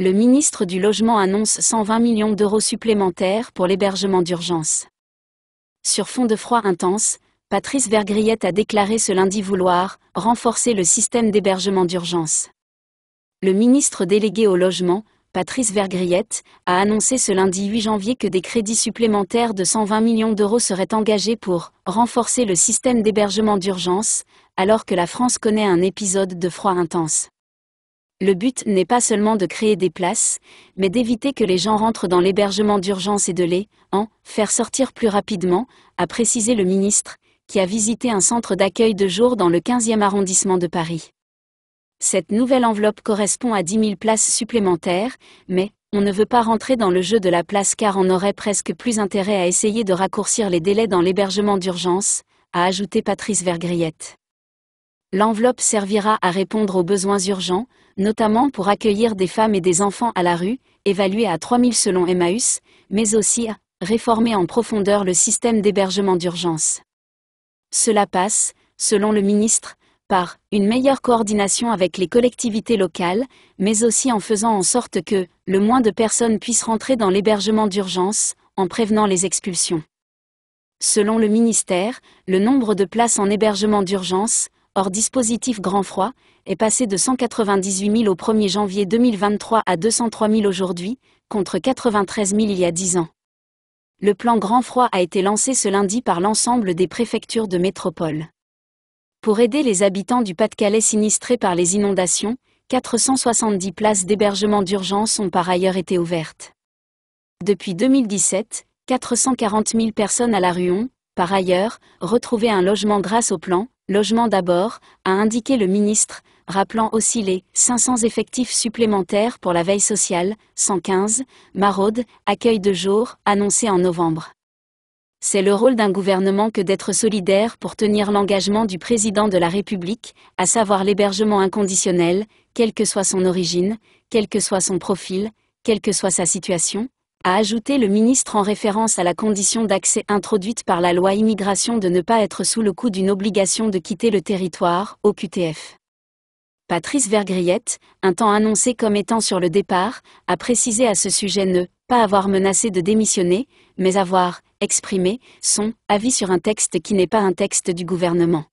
Le ministre du Logement annonce 120 millions d'euros supplémentaires pour l'hébergement d'urgence. Sur fond de froid intense, Patrice Vergriette a déclaré ce lundi vouloir renforcer le système d'hébergement d'urgence. Le ministre délégué au logement, Patrice Vergriette, a annoncé ce lundi 8 janvier que des crédits supplémentaires de 120 millions d'euros seraient engagés pour renforcer le système d'hébergement d'urgence, alors que la France connaît un épisode de froid intense. Le but n'est pas seulement de créer des places, mais d'éviter que les gens rentrent dans l'hébergement d'urgence et de les en faire sortir plus rapidement, a précisé le ministre, qui a visité un centre d'accueil de jour dans le 15e arrondissement de Paris. Cette nouvelle enveloppe correspond à 10 000 places supplémentaires, mais on ne veut pas rentrer dans le jeu de la place car on aurait presque plus intérêt à essayer de raccourcir les délais dans l'hébergement d'urgence, a ajouté Patrice Vergriette. L'enveloppe servira à répondre aux besoins urgents, notamment pour accueillir des femmes et des enfants à la rue, évaluée à 3000 selon Emmaüs, mais aussi à réformer en profondeur le système d'hébergement d'urgence. Cela passe, selon le ministre, par une meilleure coordination avec les collectivités locales, mais aussi en faisant en sorte que le moins de personnes puissent rentrer dans l'hébergement d'urgence, en prévenant les expulsions. Selon le ministère, le nombre de places en hébergement d'urgence hors dispositif grand froid, est passé de 198 000 au 1er janvier 2023 à 203 000 aujourd'hui, contre 93 000 il y a 10 ans. Le plan grand froid a été lancé ce lundi par l'ensemble des préfectures de métropole. Pour aider les habitants du Pas-de-Calais sinistrés par les inondations, 470 places d'hébergement d'urgence ont par ailleurs été ouvertes. Depuis 2017, 440 000 personnes à La ont, par ailleurs, retrouvaient un logement grâce au plan, Logement d'abord, a indiqué le ministre, rappelant aussi les 500 effectifs supplémentaires pour la veille sociale, 115, maraude, accueil de jour, annoncé en novembre. C'est le rôle d'un gouvernement que d'être solidaire pour tenir l'engagement du président de la République, à savoir l'hébergement inconditionnel, quelle que soit son origine, quel que soit son profil, quelle que soit sa situation, a ajouté le ministre en référence à la condition d'accès introduite par la loi immigration de ne pas être sous le coup d'une obligation de quitter le territoire, au QTF. Patrice Vergriette, un temps annoncé comme étant sur le départ, a précisé à ce sujet ne pas avoir menacé de démissionner, mais avoir exprimé son avis sur un texte qui n'est pas un texte du gouvernement.